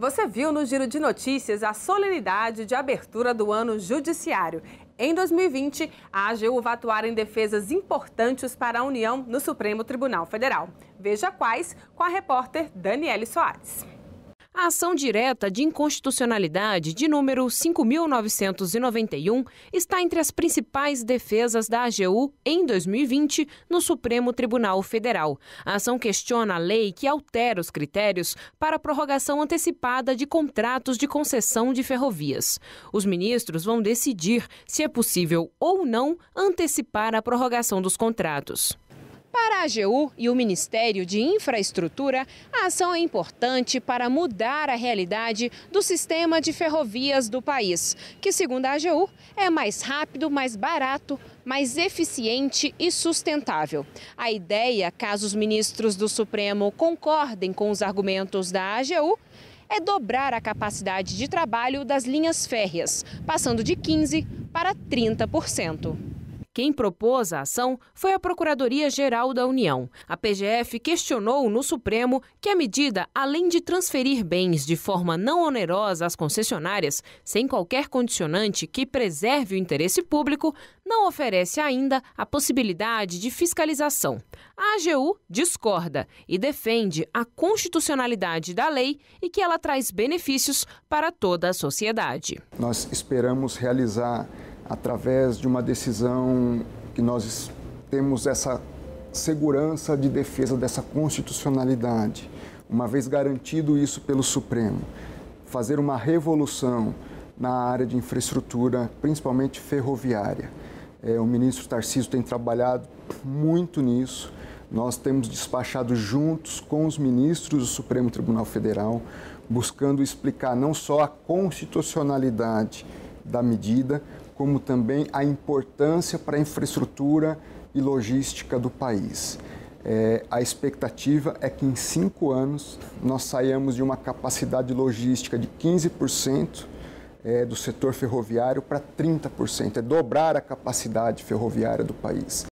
Você viu no Giro de Notícias a solenidade de abertura do ano judiciário. Em 2020, a AGU vai atuar em defesas importantes para a União no Supremo Tribunal Federal. Veja quais com a repórter Daniele Soares. A ação direta de inconstitucionalidade de número 5.991 está entre as principais defesas da AGU em 2020 no Supremo Tribunal Federal. A ação questiona a lei que altera os critérios para a prorrogação antecipada de contratos de concessão de ferrovias. Os ministros vão decidir se é possível ou não antecipar a prorrogação dos contratos. Para a AGU e o Ministério de Infraestrutura, a ação é importante para mudar a realidade do sistema de ferrovias do país, que, segundo a AGU, é mais rápido, mais barato, mais eficiente e sustentável. A ideia, caso os ministros do Supremo concordem com os argumentos da AGU, é dobrar a capacidade de trabalho das linhas férreas, passando de 15% para 30%. Quem propôs a ação foi a Procuradoria-Geral da União. A PGF questionou no Supremo que a medida, além de transferir bens de forma não onerosa às concessionárias, sem qualquer condicionante que preserve o interesse público, não oferece ainda a possibilidade de fiscalização. A AGU discorda e defende a constitucionalidade da lei e que ela traz benefícios para toda a sociedade. Nós esperamos realizar, através de uma decisão que nós temos essa segurança de defesa dessa constitucionalidade, uma vez garantido isso pelo Supremo, fazer uma revolução na área de infraestrutura, principalmente ferroviária. É, o ministro Tarcísio tem trabalhado muito nisso. Nós temos despachado juntos com os ministros do Supremo Tribunal Federal, buscando explicar não só a constitucionalidade da medida, como também a importância para a infraestrutura e logística do país. É, a expectativa é que em cinco anos nós saiamos de uma capacidade logística de 15% é, do setor ferroviário para 30%, é dobrar a capacidade ferroviária do país.